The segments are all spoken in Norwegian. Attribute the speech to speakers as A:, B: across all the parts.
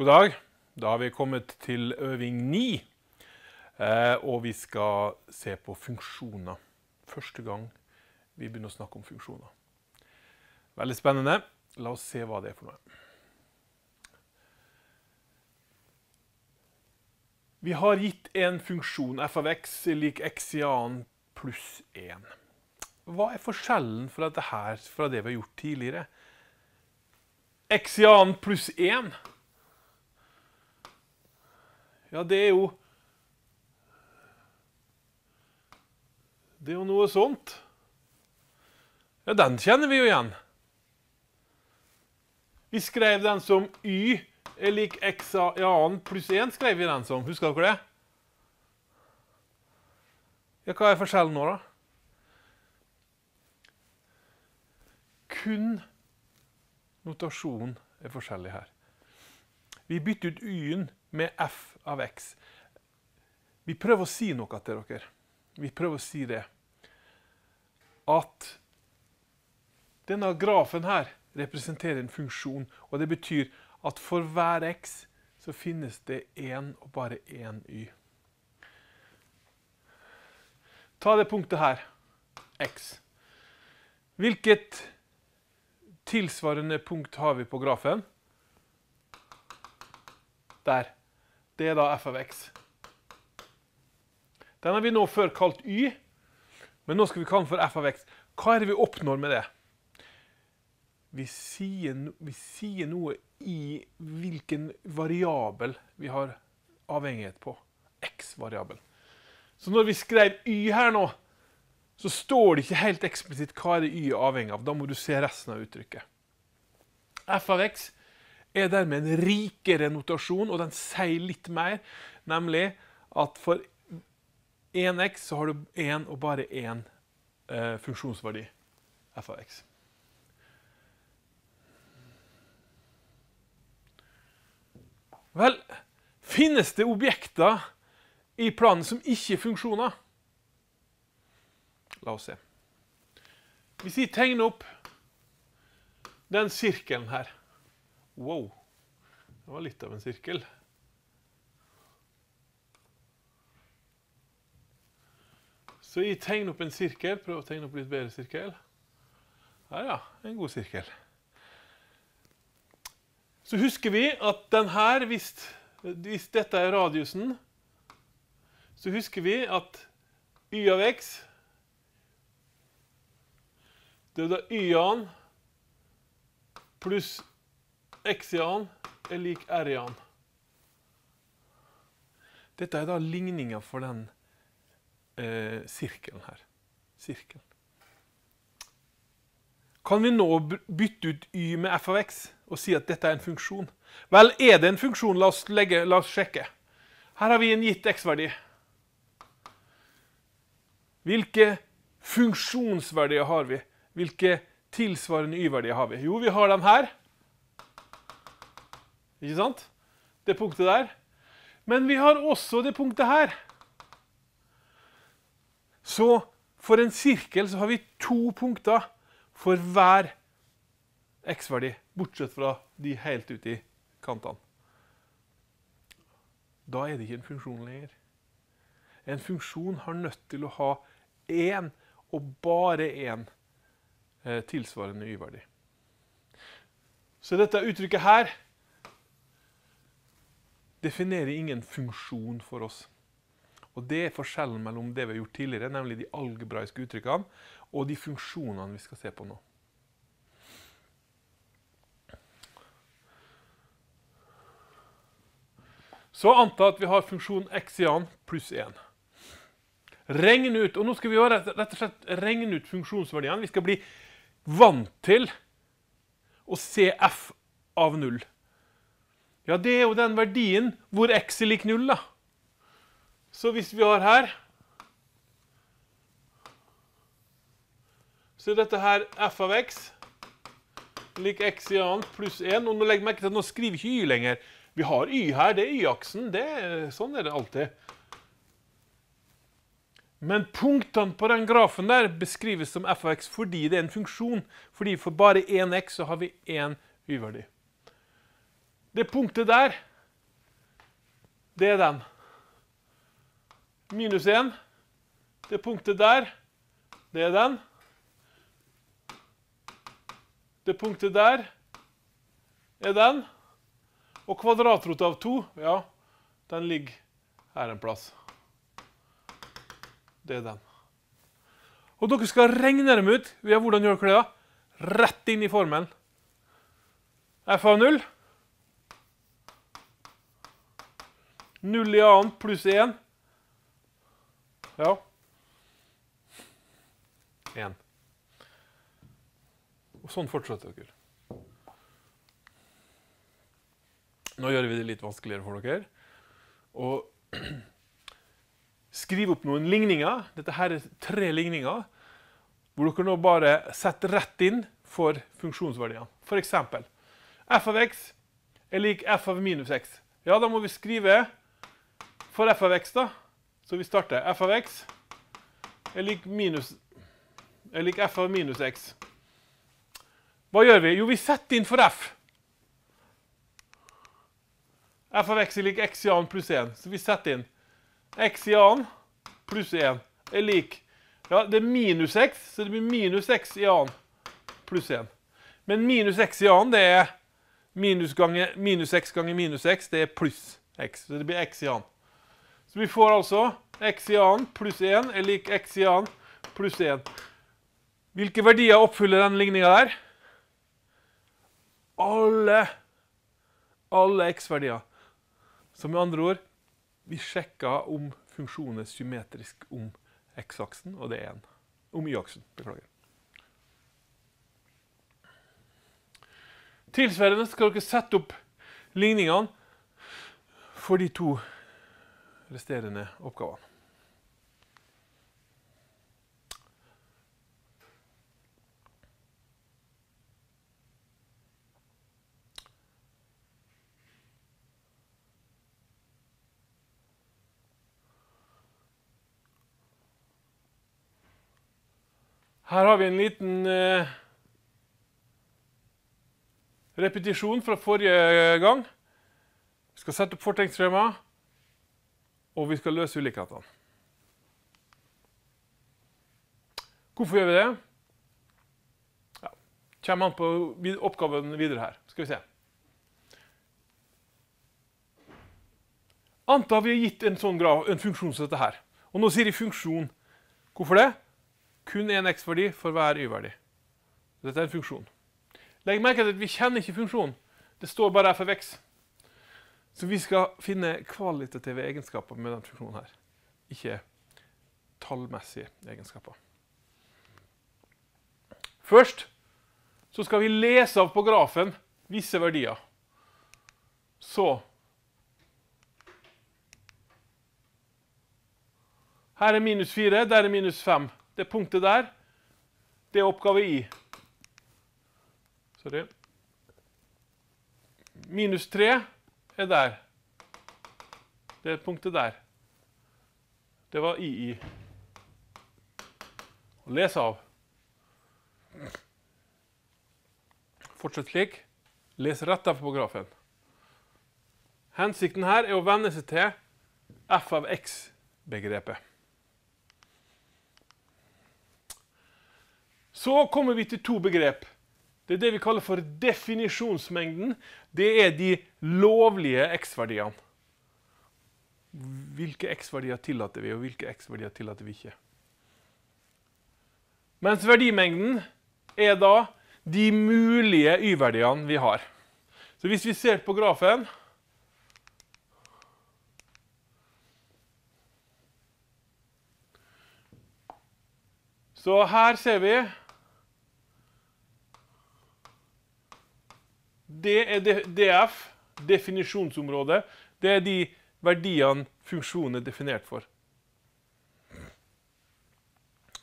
A: God dag. Da har vi kommet til øving 9. Eh, og vi skal se på funksjoner. Første gang vi begynner å snakke om funksjoner. Veldig spennende. La oss se hva det er for noe. Vi har gitt en funksjon f av x lik x i annen pluss 1. Hva er forskjellen fra, dette, fra det vi har gjort tidligere? x i annen pluss 1 ja, det er jo Det er jo noe sånt. Ja, den kjenner vi jo igjen. Vi skrev den som Y er lik X i annen pluss 1, skrev vi den som. Husker dere det? Ja, hva er forskjellen nå, da? Kun notasjonen er forskjellig her. Vi bytter ut Y-en med F av X. Vi prøver å si noe til dere. Vi prøver å si det. At denne grafen her representerer en funksjon, og det betyr at for hver X så finnes det én og bare én Y. Ta det punktet her, X. Hvilket tilsvarende punkt har vi på grafen? Der det er da f av x. Den har vi nå før kalt y, men nå skal vi kalle den for f av x. Hva er det vi oppnår med det? Vi sier, vi sier noe i hvilken variabel vi har avhengighet på. X-variabel. Så når vi skrev y her nå, så står det ikke helt eksplisitt hva er det y er avhengig av. Da må du se resten av uttrykket. f av x er dermed en rikere notasjon, og den sier litt mer, nemlig at for 1x så har du én og bare én eh, funksjonsverdi, f av x. Vel, finnes det objekter i planen som ikke er funksjoner? La oss se. Hvis vi tegner opp den sirkelen her Wow. Det var litt av en sirkel. Så jeg tegner opp en sirkel. Prøv å tegne opp litt bedre sirkel. Her, ja. En god sirkel. Så husker vi at den her, hvis, hvis dette er radiusen, så husker vi at y av x Det er da y-en pluss x i an er lik r i an. Dette er da ligninga for den eh, sirkelen her. Sirkelen. Kan vi nå bytte ut y med f av x og si at dette er en funksjon? Vel, er det en funksjon? La oss, legge, la oss sjekke. Her har vi en gitt x-verdi. Hvilke funksjonsverdier har vi? Hvilke tilsvarende y-verdier har vi? Jo, vi har den her. Ikke sant? Det punktet der. Men vi har også det punktet her. Så for en sirkel så har vi to punkter for hver x-verdi, bortsett fra de helt ute i kantene. Da er det ikke en funksjon lenger. En funksjon har nødt til å ha én, og bare én, eh, tilsvarende y-verdi. Så dette uttrykket her definerer ingen funksjon for oss. Og Det er forskjellen mellom det vi har gjort tidligere, nemlig de algebraiske uttrykkene, og de funksjonene vi skal se på nå. Så anta at vi har funksjon x i an pluss 1. Regn ut, og Nå skal vi rett og slett regne ut funksjonsverdiene. Vi skal bli vant til å se f av null. Ja, det er jo den verdien hvor x er lik null, da. Så hvis vi har her Så er dette her f av x lik x i annet pluss 1. Og nå legger legg merke til at nå skriver ikke y lenger. Vi har y her. Det er y-aksen. Sånn er det alltid. Men punktene på den grafen der beskrives som f av x fordi det er en funksjon. Fordi for bare 1x så har vi én y-verdi. Det punktet der, det er den. Minus 1. Det punktet der, det er den. Det punktet der er den. Og kvadratrota av 2, ja, den ligger her en plass. Det er den. Og dere skal regne dem ut via hvordan gjør klær. Rett inn i formelen. F av 0 Null i annet pluss én. Ja. Én. Og sånn fortsetter dere. Nå gjør vi det litt vanskeligere for dere. Og skriv opp noen ligninger. Dette her er tre ligninger hvor dere nå bare setter rett inn for funksjonsverdiene. F.eks. f av x er lik f av minus x. Ja, da må vi skrive for f av x, da. Så vi starter f av x er lik minus er lik f av minus x. Hva gjør vi? Jo, vi setter inn for f. f av x er lik x i annen pluss 1. Så vi setter inn x i annen pluss 1 er lik Ja, det er minus x, så det blir minus x i annen pluss 1. Men minus x i annen, det er minus, gange, minus x ganger minus x, det er pluss x. Så det blir x i annen. Så vi får altså x i annen pluss 1 er lik x i annen pluss 1. Hvilke verdier oppfyller denne ligningen der? Alle, alle x-verdier. Så med andre ord vi sjekka om funksjonen er symmetrisk om x-aksen, og det er en. Om y-aksen, beklager. Tilsvarende skal dere sette opp ligningene for de to resterende oppgavene. Her har vi en liten eh, repetisjon fra forrige gang. Vi skal sette opp fortegnsskjemaet og vi skal løse ulikhetene. Hvorfor gjør vi det? Ja, kommer an på oppgaven videre her. Skal vi se. Anta vi har gitt en sånn graf, en funksjon som dette her. Og nå sier de funksjon. Hvorfor det? Kun én x-verdi for hver y-verdi. Dette er en funksjon. Legg merke til at vi kjenner ikke funksjonen. Det står bare f av x. Så vi skal finne kvalitative egenskaper med denne funksjonen her, ikke tallmessige egenskaper. Først så skal vi lese av på grafen visse verdier. Så Her er minus 4, der er minus 5. Det punktet der, det er oppgave i. Sorry. Minus 3 er der. Det punktet der. Det var II. Les av. Fortsett slik. Les rett av på grafen. Hensikten her er å venne seg til f av x-begrepet. Så kommer vi til to begrep det er det vi kaller for definisjonsmengden. Det er de lovlige X-verdiene. Hvilke X-verdier tillater vi, og hvilke X-verdier tillater vi ikke? Mens verdimengden er da de mulige Y-verdiene vi har. Så hvis vi ser på grafen Så her ser vi det er DF, definisjonsområdet. Det er de verdiene funksjonen er definert for.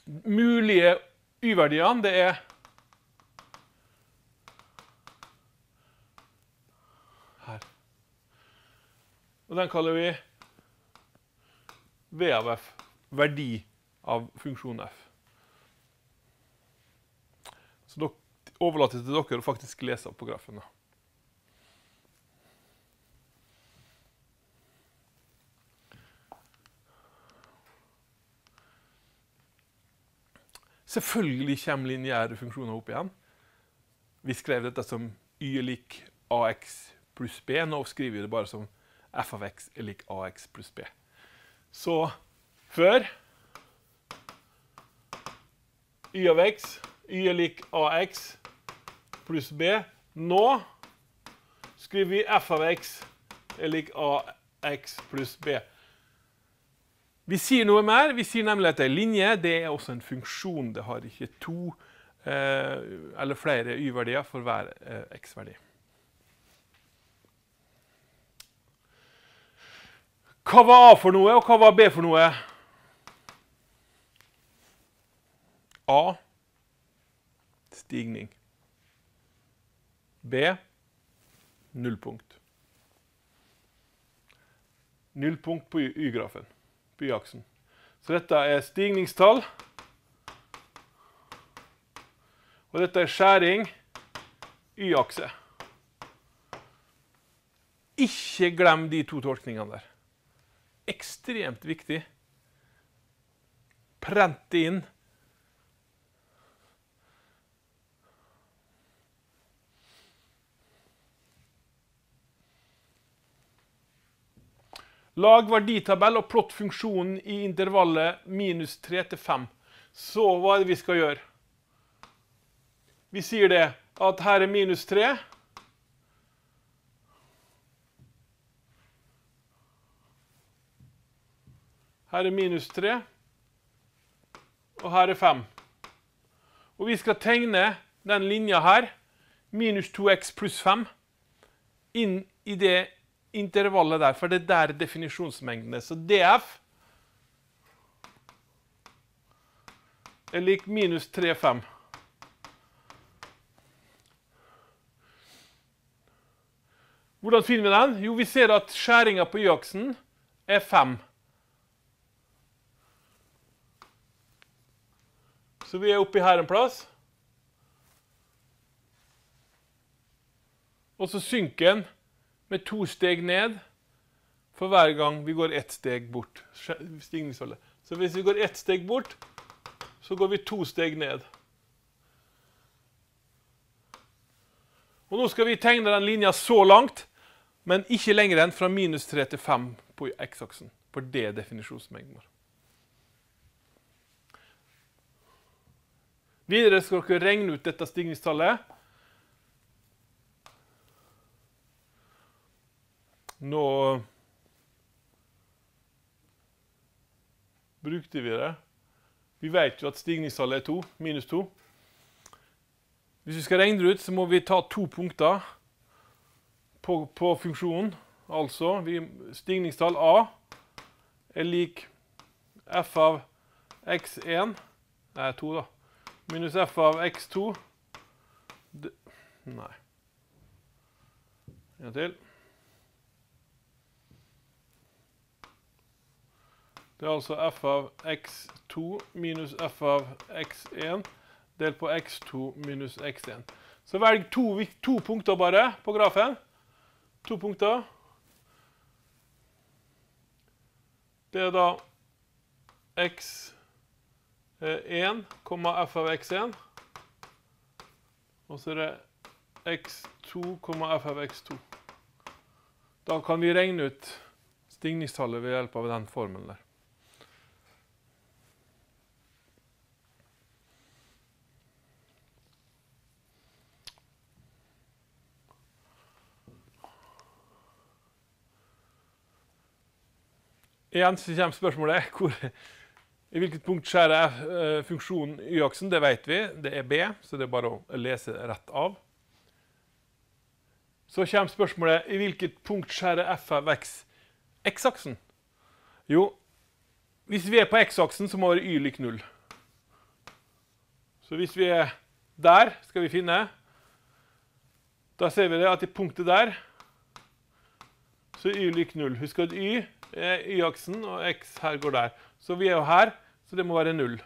A: Mulige Y-verdiene, det er her. Og den kaller vi V av F, verdi av funksjon F. Så dere overlater til dere å faktisk lese opp på grafen. da. Selvfølgelig kommer lineære funksjoner opp igjen. Vi skrev dette som y er lik ax pluss b. Nå skriver vi det bare som f av x er lik ax pluss b. Så før y av x, y er lik ax pluss b. Nå skriver vi f av x er lik ax pluss b. Vi sier noe mer. Vi sier nemlig at ei linje det er også en funksjon. Det har ikke to eh, eller flere y-verdier for hver eh, x-verdi. Hva var A for noe, og hva var B for noe? A stigning. B nullpunkt. Nullpunkt på Y-grafen byaksen. Så dette er stigningstall. Og dette er skjæring, y-akse. Ikke glem de to tolkningene der. Ekstremt viktig. Prent det inn. Lag verditabell og plott funksjonen i intervallet minus 3 til 5. Så hva er det vi skal gjøre? Vi sier det at her er minus 3. Her er minus 3. Og her er 5. Og vi skal tegne den linja her, minus 2x pluss 5, inn i det intervallet intervallet der, for det er der definisjonsmengden er. Så DF er lik minus 3,5. Hvordan finner vi den? Jo, vi ser at skjæringa på y-aksen er 5. Så vi er oppi her en plass. Og så synker den med to steg ned for hver gang vi går ett steg bort. Stigningsholdet. Så hvis vi går ett steg bort, så går vi to steg ned. Og Nå skal vi tegne den linja så langt, men ikke lenger enn fra minus 3 til 5 på x-aksen. For det er definisjonsmengden vår. Videre skal dere regne ut dette stigningstallet. Nå brukte vi det. Vi vet jo at stigningstallet er 2, minus 2. Hvis vi skal regne det ut, så må vi ta to punkter på, på funksjonen. Altså vi, stigningstall A er lik f av x1 Nei, 2, da. Minus f av x2 det, Nei. En til. Det er altså f av x2 minus f av x1 delt på x2 minus x1. Så velg to, to punkter bare på grafen. To punkter. Det er da x1, f av x1. Og så er det x2, f av x2. Da kan vi regne ut stigningstallet ved hjelp av den formelen der. Igjen så kommer spørsmålet hvor, i hvilket punkt skjærer jeg eh, funksjonen y-aksen? Det vet vi. Det er B, så det er bare å lese rett av. Så kommer spørsmålet i hvilket punkt skjærer f av x-aksen? Jo, hvis vi er på x-aksen, så må y lik null. Så hvis vi er der, skal vi finne Da ser vi det at i punktet der så y lik 0. Husk at y er y-aksen, og x her går der. Så vi er jo her, så det må være 0.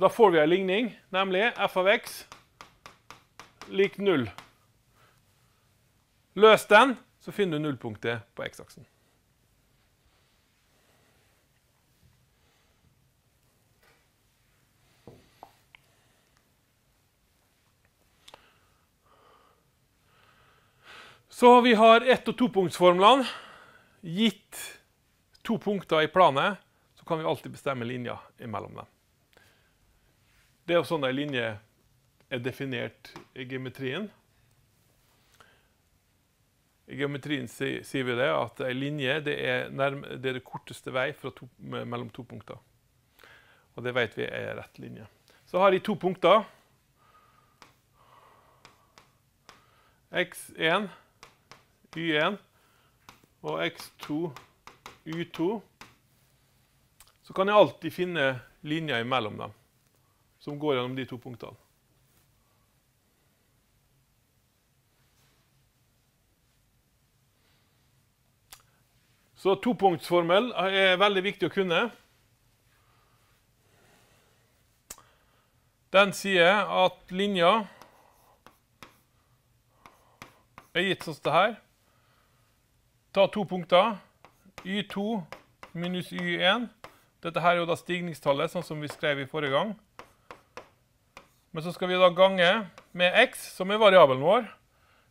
A: Da får vi en ligning, nemlig f av x lik 0. Løs den, så finner du nullpunktet på x-aksen. Så vi har ett- og topunktsformlene. Gitt to punkter i planen, så kan vi alltid bestemme linja imellom dem. Det er sånn en linje er definert i geometrien. I geometrien sier vi det at en linje det er, nærme, det er, det korteste vei to, mellom to punkter. Og det vet vi er rett linje. Så har vi to punkter. X1 Y1 og X2 Y2, så kan jeg alltid finne linjer imellom dem som går gjennom de to punktene. Så topunktsformel er veldig viktig å kunne. Den sier at linja er gitt sånn som dette. Ta to punkter. Y2 minus Y1. Dette her er jo da stigningstallet, sånn som vi skrev i forrige gang. Men så skal vi da gange med x, som er variabelen vår.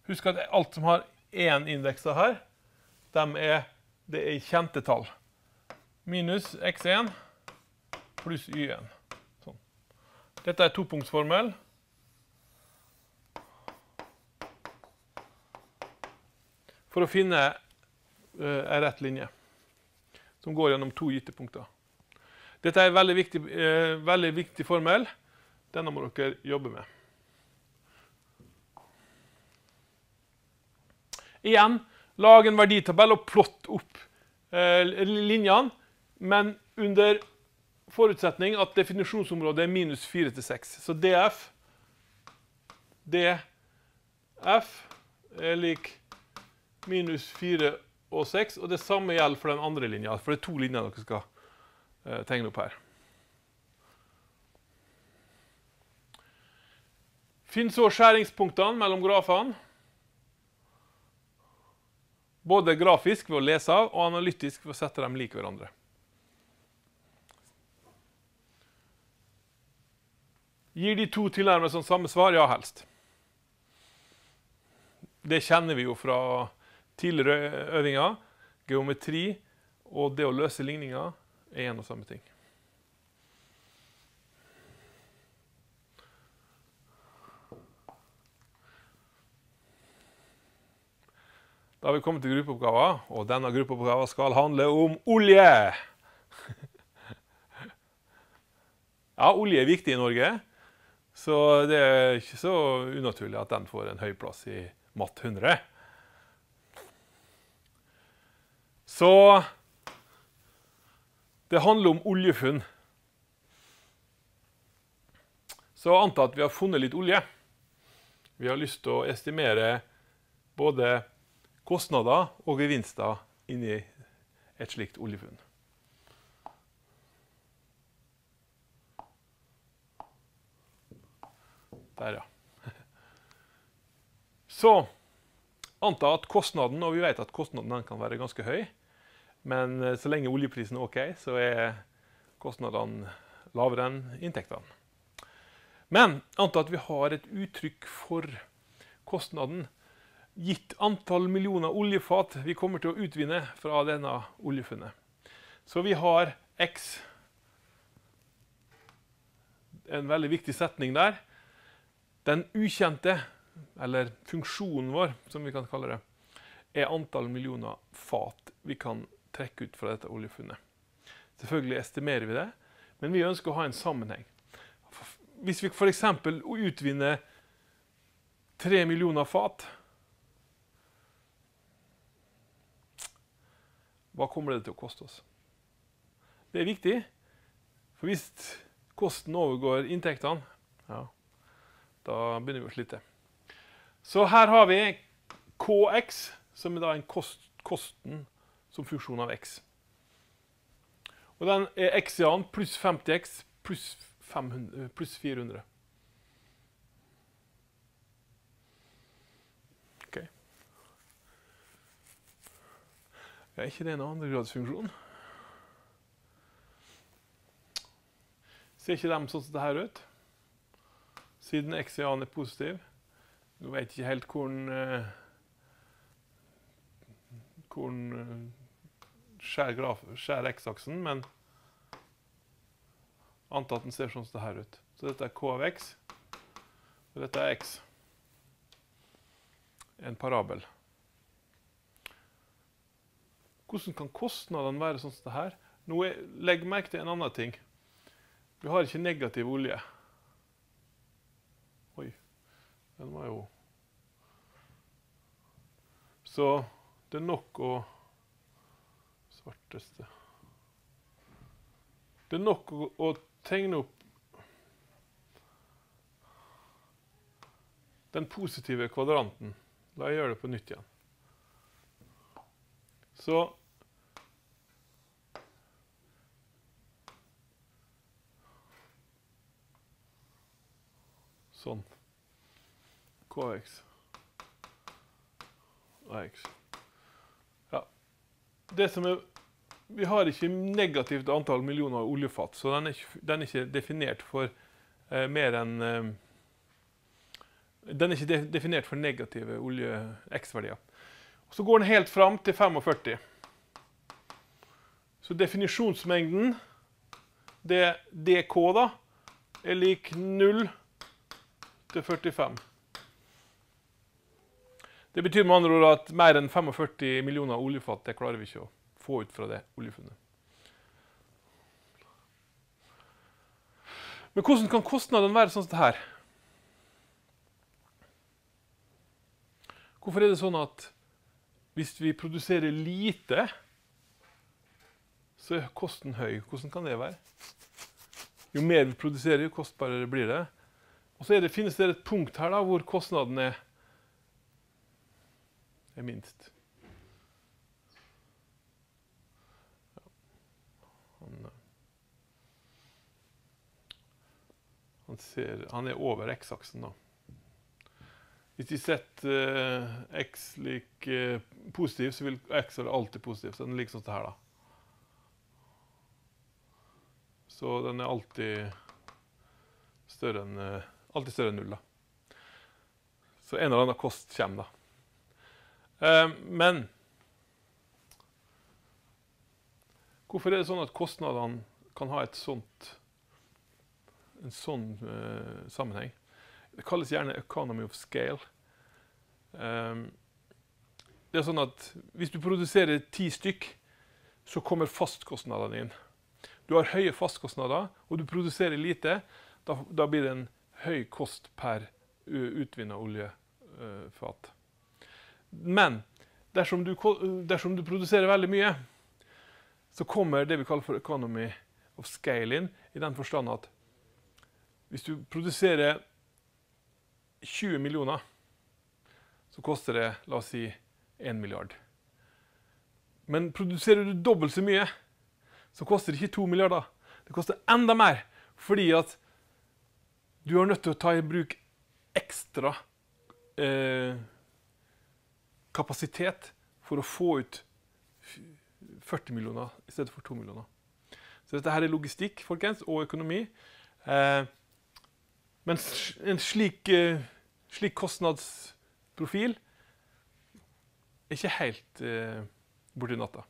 A: Husk at alt som har én indeks her, er, det er kjente tall. Minus x1 pluss y1. Sånn. Dette er topunktsformel. For å finne ei eh, rett linje som går gjennom to gytepunkter. Dette er en veldig viktig, eh, veldig viktig formel. Denne må dere jobbe med. Igjen, lag en verditabell og plott opp eh, linjene, men under forutsetning at definisjonsområdet er minus 4 til 6. Så df df er lik minus 4 til 6 og 6. Og det samme gjelder for den andre linja, for det er to linjer dere skal eh, tegne opp her. Finn så skjæringspunktene mellom grafene. Både grafisk ved å lese av og analytisk ved å sette dem lik hverandre. Gir de to tilnærmet sånn samme svar? Ja, helst. Det kjenner vi jo fra Tidligere øvinger, geometri og det å løse ligninger er én og samme ting. Da har vi kommet til gruppeoppgaven, og denne gruppeoppgaven skal handle om olje. ja, olje er viktig i Norge, så det er ikke så unaturlig at den får en høy plass i Matt 100. Så det handler om oljefunn. Så anta at vi har funnet litt olje. Vi har lyst til å estimere både kostnader og gevinster inni et slikt oljefunn. Der, ja. Så anta at kostnaden, og vi vet at kostnaden kan være ganske høy men eh, så lenge oljeprisen er OK, så er kostnadene lavere enn inntektene. Men anta at vi har et uttrykk for kostnaden gitt antall millioner oljefat vi kommer til å utvinne fra denne oljefunnet. Så vi har X En veldig viktig setning der. Den ukjente, eller funksjonen vår, som vi kan kalle det, er antall millioner fat vi kan trekke ut fra dette oljefunnet. Selvfølgelig estimerer vi det, men vi ønsker å ha en sammenheng. Hvis vi f.eks. utvinner tre millioner fat Hva kommer det til å koste oss? Det er viktig, for hvis kosten overgår inntektene, ja, da begynner vi å slite. Så her har vi KX, som er da kost, kosten som funksjon av x. Og den er x-en i pluss 50x pluss, 500, eh, pluss 400. Okay. Er ikke det en andregradsfunksjon? Ser ikke de sånn som det her ut? Siden x i en er positiv Nå vet jeg ikke helt hvor den... Eh, hvor den... Eh, skjære x-aksen, men anta at den ser sånn som det her ut. Så dette er k av x, og dette er x. En parabel. Hvordan kan kostnaden være sånn som det her? Nå legg merke til en annen ting. Vi har ikke negativ olje. Oi, den var jo Så det er nok å svarteste Det er nok å, å tegne opp den positive kvadranten. La jeg gjøre det på nytt igjen. Så Sånn. KX. AX. Ja. Det som er vi har ikke negativt antall millioner oljefat, så den er ikke, den er ikke definert for eh, mer enn eh, Den er ikke de, definert for negative olje-X-verdier. Så går den helt fram til 45. Så definisjonsmengden, det DK, da, er lik 0 til 45. Det betyr med andre ord at mer enn 45 millioner oljefat det klarer vi ikke å få ut fra det oljefunnet. Men hvordan kan kostnadene være sånn som dette? Hvorfor er det sånn at hvis vi produserer lite, så er kosten høy? Hvordan kan det være? Jo mer vi produserer, jo kostbarere blir det. Og så det, finnes det et punkt her da, hvor kostnaden er, er minst. ser Han er over X-aksen, da. Hvis de setter eh, X lik eh, positiv, så vil X være alltid positiv. Så den er lik sånn her, da. Så den er alltid større enn eh, alltid større enn null, da. Så en eller annen kost kommer, da. Eh, men hvorfor er det sånn at kostnadene kan ha et sånt en sånn uh, sammenheng. Det kalles gjerne 'economy of scale'. Um, det er sånn at Hvis du produserer ti stykk, så kommer fastkostnadene inn. Du har høye fastkostnader, og du produserer lite. Da, da blir det en høy kost per utvinna oljefat. Eh, Men dersom du, dersom du, produserer veldig mye, så kommer det vi kaller for economy of scale inn, i den forstand at hvis du produserer 20 millioner, så koster det la oss si 1 milliard. Men produserer du dobbelt så mye, så koster det ikke 2 milliarder. Det koster enda mer, fordi at du er nødt til å ta i bruk ekstra eh, kapasitet for å få ut 40 millioner i stedet for 2 millioner. Så dette her er logistikk folkens, og økonomi. Eh, men en slik, eh, slik kostnadsprofil er ikke helt eh, borti natta.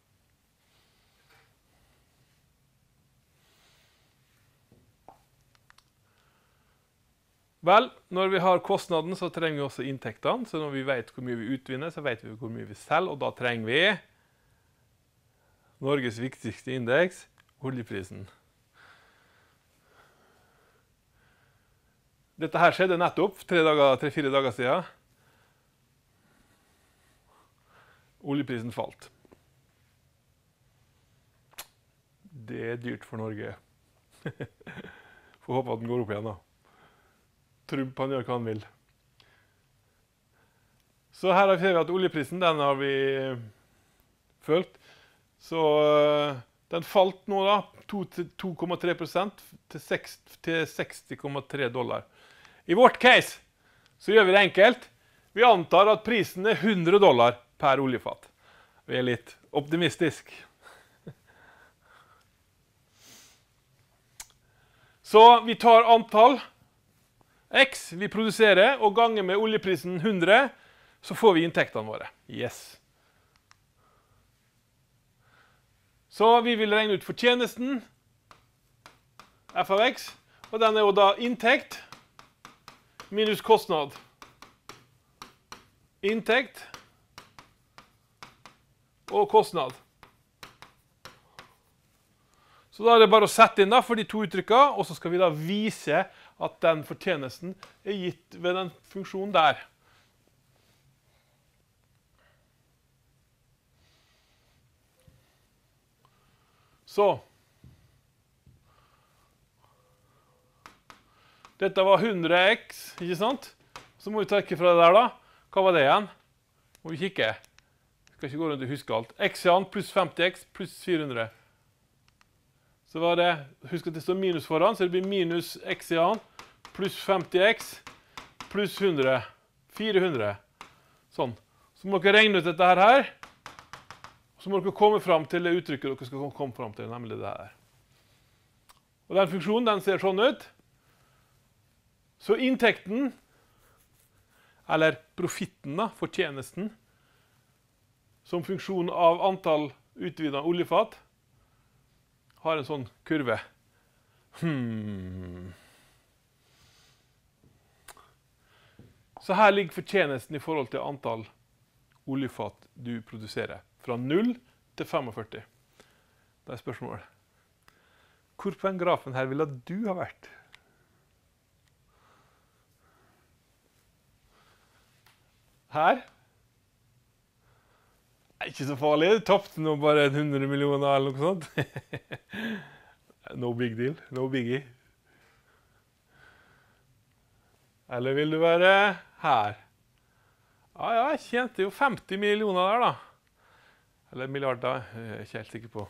A: Vel, når vi har kostnaden, så trenger vi også inntektene. Så når vi vet hvor mye vi utvinner, så vet vi hvor mye vi selger, og da trenger vi Norges viktigste indeks, oljeprisen. Dette her skjedde nettopp, tre-fire dager, tre, dager siden. Oljeprisen falt. Det er dyrt for Norge. Får håpe at den går opp igjen, da. Trump han gjør hva han vil. Så her ser vi at oljeprisen den har vi eh, følt. Så eh, den falt nå, da. 2,3 til 60,3 dollar. I vårt case så gjør vi det enkelt. Vi antar at prisen er 100 dollar per oljefat. Vi er litt optimistisk. Så vi tar antall X vi produserer, og ganger med oljeprisen 100, så får vi inntektene våre. Yes. Så vi vil regne ut fortjenesten, f av x, og den er jo da inntekt minus kostnad. Inntekt og kostnad. Så da er det bare å sette inn da for de to uttrykkene, og så skal vi da vise at den fortjenesten er gitt ved den funksjonen der. Så Dette var 100 X, ikke sant? Så må vi trekke fra det der, da. Hva var det igjen? Må vi kikke. Jeg skal ikke gå rundt og huske alt. X i igjen pluss 50X pluss 400. Så var det Husk at det står minus foran, så det blir minus X i igjen pluss 50X pluss 100. 400. Sånn. Så må dere regne ut dette her. Så må dere komme frem til det uttrykket dere skal komme frem til, nemlig det her. Og den funksjonen den ser sånn ut. Så inntekten, eller profitten da, fortjenesten, som funksjon av antall utvida oljefat, har en sånn kurve. Hmm. Så her ligger fortjenesten i forhold til antall oljefat du produserer. Fra 0 til 45. Det er spørsmålet. Hvor på den grafen her ville du ha vært? Her. Det er ikke så farlig. Du tapte nå bare 100 millioner eller noe sånt. no big deal. No biggie. Eller vil du være her? Ja, ja, jeg tjente jo 50 millioner der, da. Eller milliarder. Jeg er ikke helt sikker på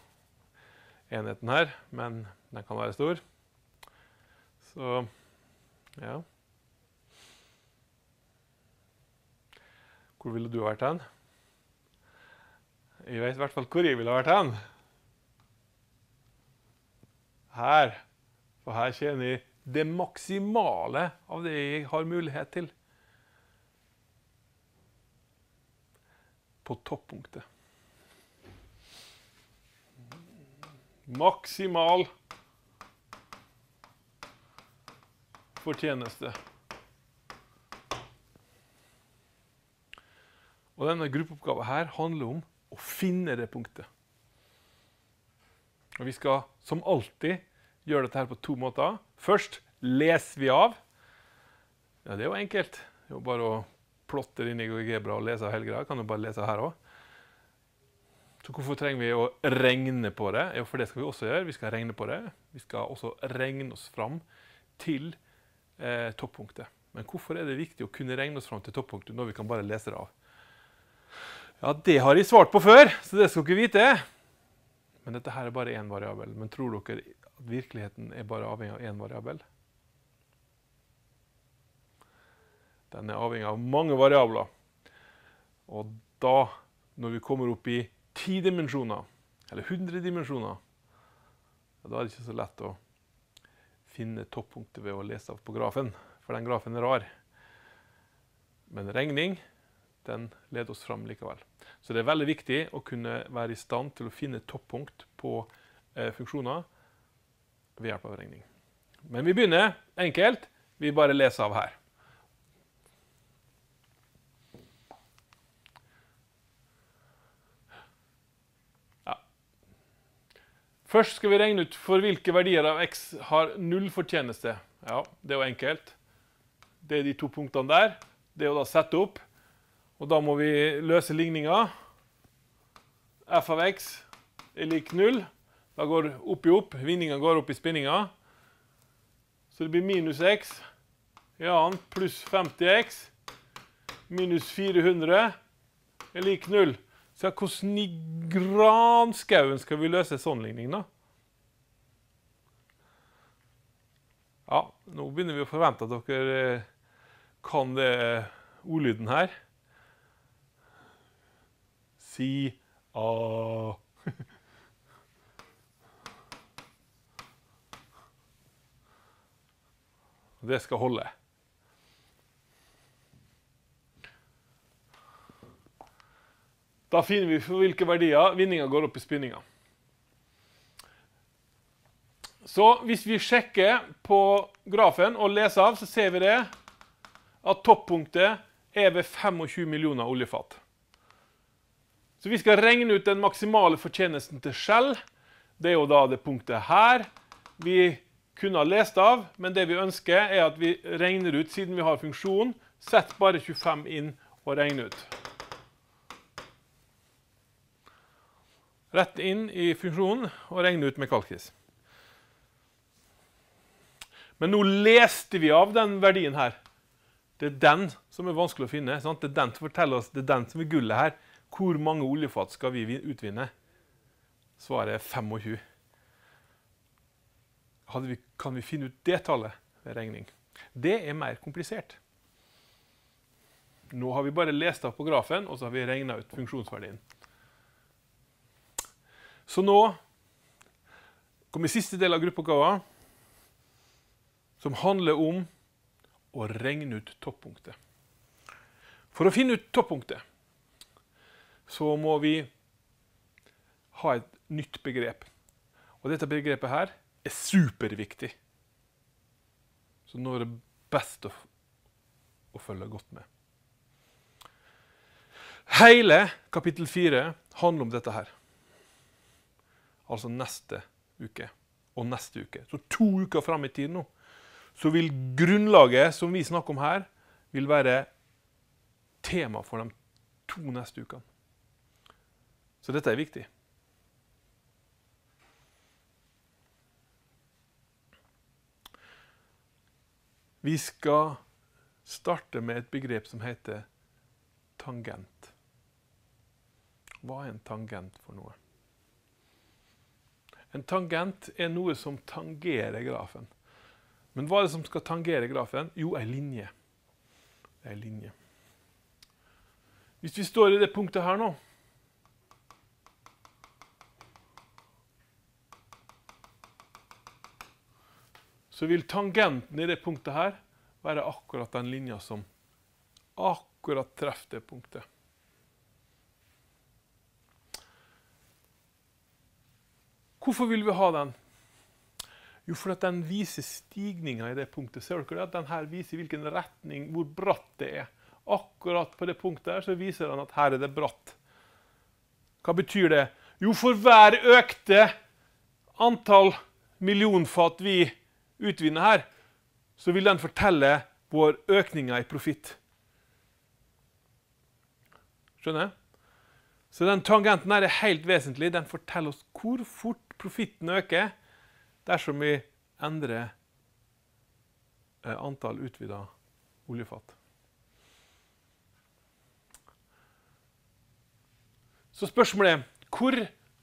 A: enheten her, men den kan være stor. Så ja. Hvor ville du vært hen? Jeg vet i hvert fall hvor jeg ville vært hen. Her. For her tjener jeg det maksimale av det jeg har mulighet til. På toppunktet. Maksimal fortjeneste. Og denne gruppeoppgaven her handler om å finne det punktet. Og Vi skal som alltid gjøre dette her på to måter. Først leser vi av. Ja, Det er jo enkelt. Det er jo bare å plotte inn i GeoGebra og lese av hele greia. Kan jo bare lese her òg. Så hvorfor trenger vi å regne på det? Jo, for det skal vi også gjøre. Vi skal regne på det. Vi skal også regne oss fram til eh, toppunktet. Men hvorfor er det viktig å kunne regne oss fram til toppunktet når vi kan bare lese det av? Ja, det har jeg svart på før, så det skal dere vite. Men dette her er bare én variabel. Men tror dere at virkeligheten er bare avhengig av én variabel? Den er avhengig av mange variabler. Og da, når vi kommer opp i ti dimensjoner, eller 100 dimensjoner, da er det ikke så lett å finne toppunktet ved å lese av på grafen, for den grafen er rar. Men regning den leder oss fram likevel. Så det er veldig viktig å kunne være i stand til å finne toppunkt på eh, funksjoner ved hjelp av regning. Men vi begynner enkelt. Vi bare leser av her. Først skal vi regne ut for hvilke verdier av x har null fortjeneste. Ja, Det er jo enkelt. Det er de to punktene der. Det er å da sette opp og da må vi løse ligninga. F av x er lik null. Da går opp i opp. Vinninga går opp i spinninga. Så det blir minus x i annen pluss 50x minus 400 er lik null. Så hvordan i granskauen skal vi løse sånn ligning, da? Ja, nå begynner vi å forvente at dere eh, kan det eh, ordlyden her si A. Det skal holde. Da finner vi for hvilke verdier vinninga går opp i spinninga. Så hvis vi sjekker på grafen og leser av, så ser vi det at toppunktet er ved 25 millioner oljefat. Så vi skal regne ut den maksimale fortjenesten til Shell. Det er jo da det punktet her vi kunne ha lest av, men det vi ønsker, er at vi regner ut, siden vi har funksjonen, sett bare 25 inn og regne ut. Rett inn i funksjonen og regne ut med kalkis. Men nå leste vi av den verdien her. Det er den som er vanskelig å finne. Det er den som forteller oss, det er den som er gullet her. Hvor mange oljefat skal vi utvinne? Svaret er 25. Vi, kan vi finne ut det tallet ved regning? Det er mer komplisert. Nå har vi bare lest av på grafen, og så har vi regna ut funksjonsverdien. Så nå kommer siste del av gruppeoppgaven, som handler om å regne ut toppunktet. For å finne ut toppunktet så må vi ha et nytt begrep. Og dette begrepet her er superviktig. Så nå er det best å, å følge godt med. Hele kapittel fire handler om dette her. Altså neste uke og neste uke. Så to uker fram i tid nå. Så vil grunnlaget som vi snakker om her, vil være tema for de to neste ukene. Så dette er viktig. Vi skal starte med et begrep som heter tangent. Hva er en tangent for noe? En tangent er noe som tangerer grafen. Men hva er det som skal tangere grafen? Jo, ei linje. ei linje. Hvis vi står i det punktet her nå så vil tangenten i det punktet her være akkurat den linja som akkurat treffer det punktet. Hvorfor vil vi ha den? Jo, for at den viser stigninga i det punktet. Ser dere det? Den her viser hvilken retning, hvor bratt det er. Akkurat på det punktet her så viser den at her er det bratt. Hva betyr det? Jo, for hver økte antall millionfat vi utvinner her, så vil den fortelle vår økninga i profitt. Skjønner? Jeg? Så den tangenten her er helt vesentlig. Den forteller oss hvor fort profitten øker dersom vi endrer eh, antall utvida oljefat. Så spørsmålet er hvor,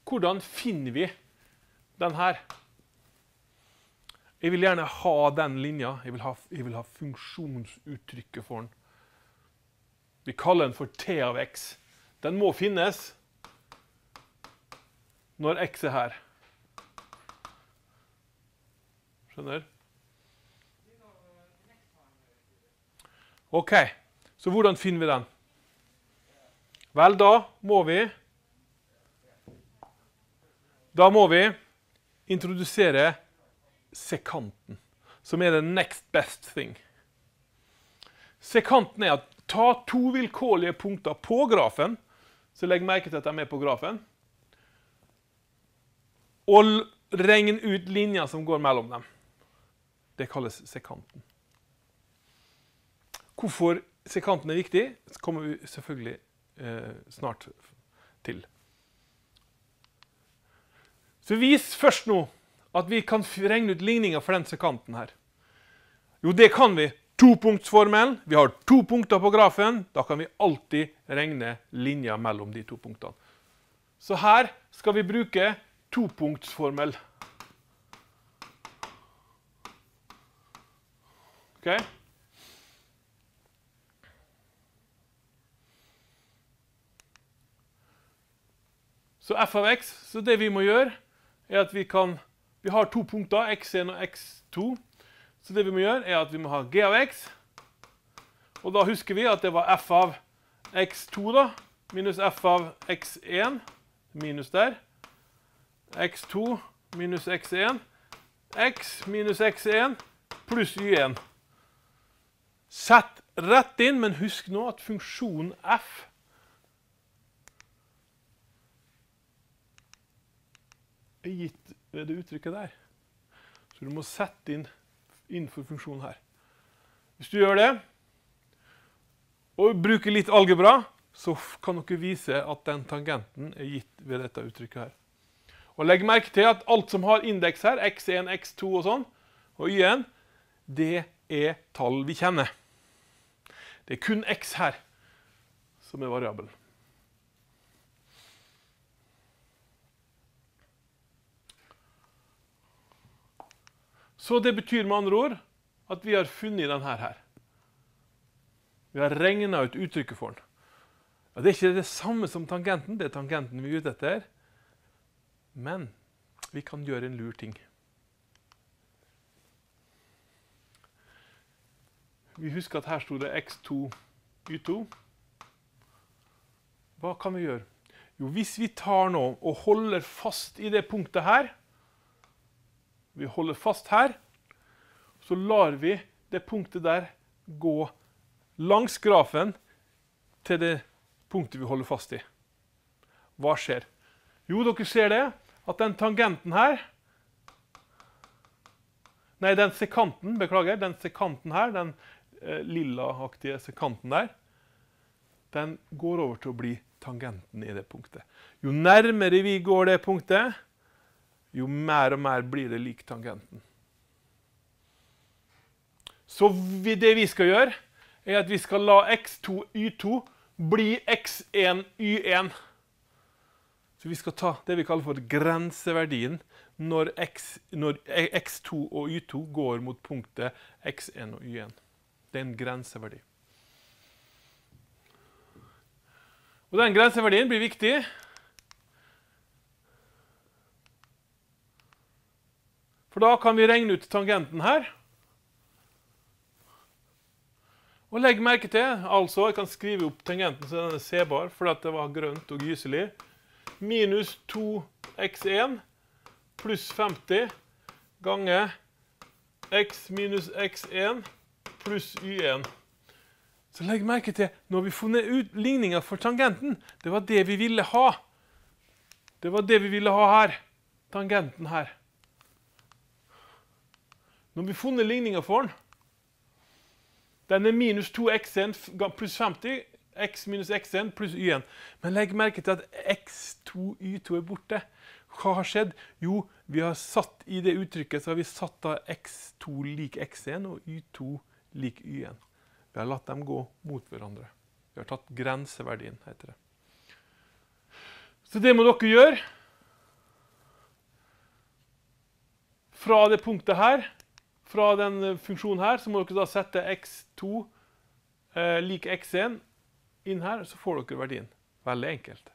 A: hvordan finner vi den her? Jeg vil gjerne ha den linja. Jeg vil ha, jeg vil ha funksjonsuttrykket for den. Vi kaller den for T av X. Den må finnes når X er her. Skjønner? OK. Så hvordan finner vi den? Vel, da må vi Da må vi introdusere sekanten, som er the next best thing. Sekanten er at ta to vilkårlige punkter på grafen, så legg merke til at de er med på grafen, og regn ut linja som går mellom dem. Det kalles sekanten. Hvorfor sekanten er viktig, kommer vi selvfølgelig eh, snart til. Så vis først nå at vi kan regne ut ligninga for den sekanten her? Jo, det kan vi. Topunktsformelen. Vi har to punkter på grafen. Da kan vi alltid regne linja mellom de to punktene. Så her skal vi bruke topunktsformel. Okay. Så f av x, så det vi må gjøre, er at vi kan vi har to punkter, x1 og x2. Så det vi må gjøre, er at vi må ha g av x. Og da husker vi at det var f av x2 da, minus f av x1, minus der. x2 minus x1. x minus x1 pluss y1. Sett rett inn, men husk nå at funksjonen f er gitt ved det uttrykket der. Så du må sette inn innenfor funksjonen her. Hvis du gjør det, og bruker litt algebra, så kan dere vise at den tangenten er gitt ved dette uttrykket her. Og Legg merke til at alt som har indeks her, x1, x2 og sånn, og y1, det er tall vi kjenner. Det er kun x her som er variabelen. Så det betyr med andre ord at vi har funnet denne her. Vi har regna ut uttrykket for den. Ja, det er ikke det samme som tangenten, det er tangenten vi er ute etter. Men vi kan gjøre en lur ting. Vi husker at her sto det X2, Y2. Hva kan vi gjøre? Jo, hvis vi tar nå og holder fast i det punktet her vi holder fast her. Så lar vi det punktet der gå langs grafen til det punktet vi holder fast i. Hva skjer? Jo, dere ser det, at den tangenten her Nei, den sekanten, beklager. Den sekanten her, den eh, lillaaktige sekanten der, den går over til å bli tangenten i det punktet. Jo nærmere vi går det punktet, jo mer og mer blir det lik tangenten. Så vi, det vi skal gjøre, er at vi skal la X2 Y2 bli X1 Y1. Så vi skal ta det vi kaller for grenseverdien når, X, når X2 og Y2 går mot punktet X1 og Y1. Det er en grenseverdi. Og den grenseverdien blir viktig For da kan vi regne ut tangenten her. Og legg merke til altså, Jeg kan skrive opp tangenten så den er sebar fordi at det var grønt og gyselig. Minus 2x1 pluss 50 gange x minus x1 pluss y1. Så legg merke til nå har vi funnet ut ligningen for tangenten. Det var det vi ville ha. Det var det vi ville ha her. Tangenten her. Nå har vi funnet ligninga for den. Den er minus 2x1 pluss 50. X minus x1 pluss y1. Men legg merke til at x2y2 er borte. Hva har skjedd? Jo, vi har satt i det uttrykket så har vi satt av x2 lik x1 og y2 lik y1. Vi har latt dem gå mot hverandre. Vi har tatt grenseverdien, heter det. Så det må dere gjøre. Fra det punktet her fra den funksjonen her så må dere da sette x2 eh, lik x1 inn her, så får dere verdien. Veldig enkelt.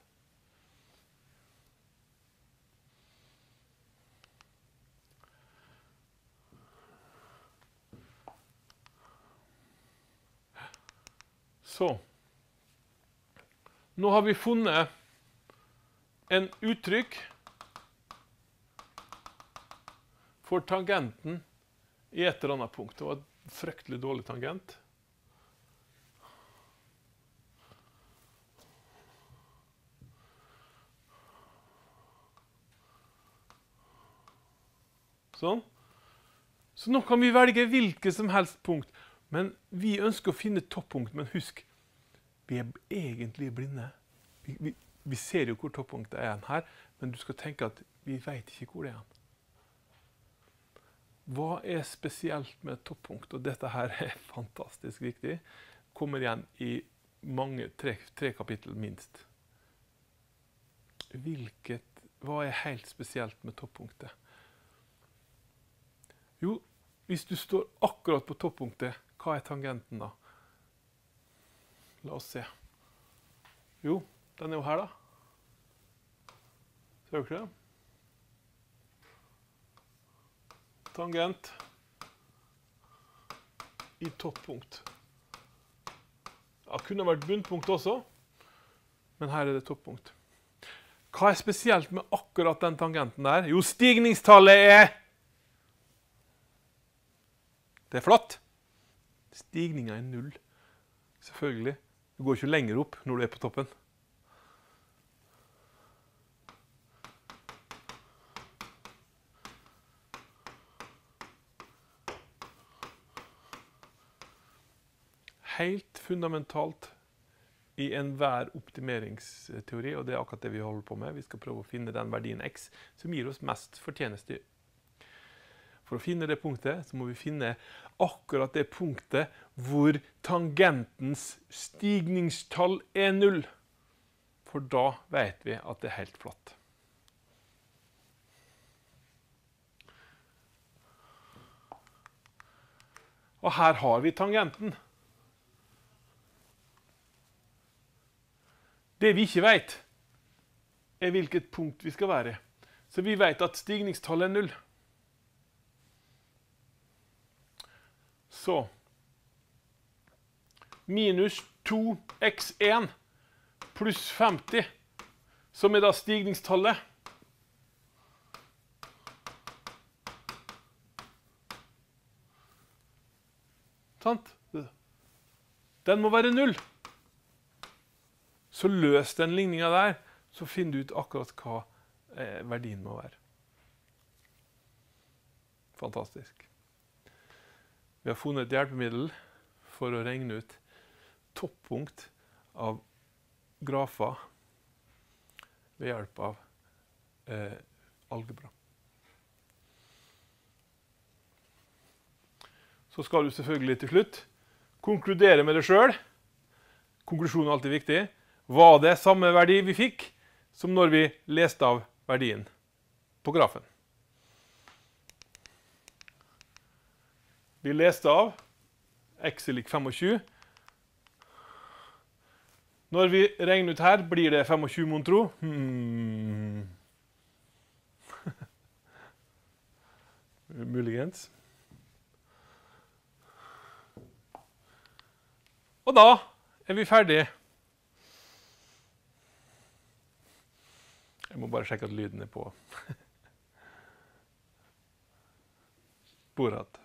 A: Så Nå har vi funnet en uttrykk for tangenten i et eller annet punkt. Det var et fryktelig dårlig tangent. Sånn. Så nå kan vi velge hvilket som helst punkt. Men vi ønsker å finne toppunkt. Men husk, vi er egentlig blinde. Vi, vi, vi ser jo hvor toppunktet er her, men du skal tenke at vi veit ikke hvor det er. Hva er spesielt med toppunkt? Og dette her er fantastisk viktig. Kommer igjen i mange, tre, tre kapittel, minst. Hvilket, hva er helt spesielt med toppunktet? Jo, hvis du står akkurat på toppunktet, hva er tangenten da? La oss se. Jo, den er jo her, da. Ser du ikke det? tangent i toppunkt. Det kunne vært bunnpunkt også, men her er det toppunkt. Hva er spesielt med akkurat den tangenten der? Jo, stigningstallet er Det er flott. Stigninga er null. Selvfølgelig. Du går ikke lenger opp når du er på toppen. fundamentalt i enhver optimeringsteori, og det er akkurat det vi holder på med. Vi skal prøve å finne den verdien X som gir oss mest fortjeneste. For å finne det punktet så må vi finne akkurat det punktet hvor tangentens stigningstall er null. For da vet vi at det er helt flatt. Og her har vi tangenten. Det vi ikke vet, er hvilket punkt vi skal være. Så vi vet at stigningstallet er null. Så Minus 2x1 pluss 50, som er da stigningstallet. Sant? Den må være null. Så løs den ligninga der, så finner du ut akkurat hva eh, verdien må være. Fantastisk. Vi har funnet et hjelpemiddel for å regne ut toppunkt av grafer ved hjelp av eh, algebra. Så skal du selvfølgelig til slutt konkludere med det sjøl. Konklusjonen er alltid viktig var det samme verdi vi fikk som når vi leste av verdien på grafen. Vi leste av x er lik 25. Når vi regner ut her, blir det 25, mon tro? Hmm. Muligens. Og da er vi ferdige. Jeg må bare sjekke at lyden er på. Borat.